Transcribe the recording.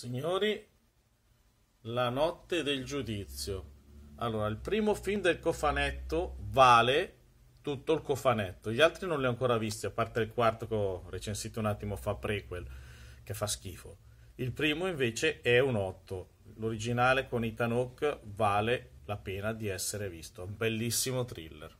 Signori, la notte del giudizio. Allora, il primo film del cofanetto vale tutto il cofanetto. Gli altri non li ho ancora visti, a parte il quarto che ho recensito un attimo fa, prequel, che fa schifo. Il primo invece è un 8. L'originale con Ethan Hawke vale la pena di essere visto. Un bellissimo thriller.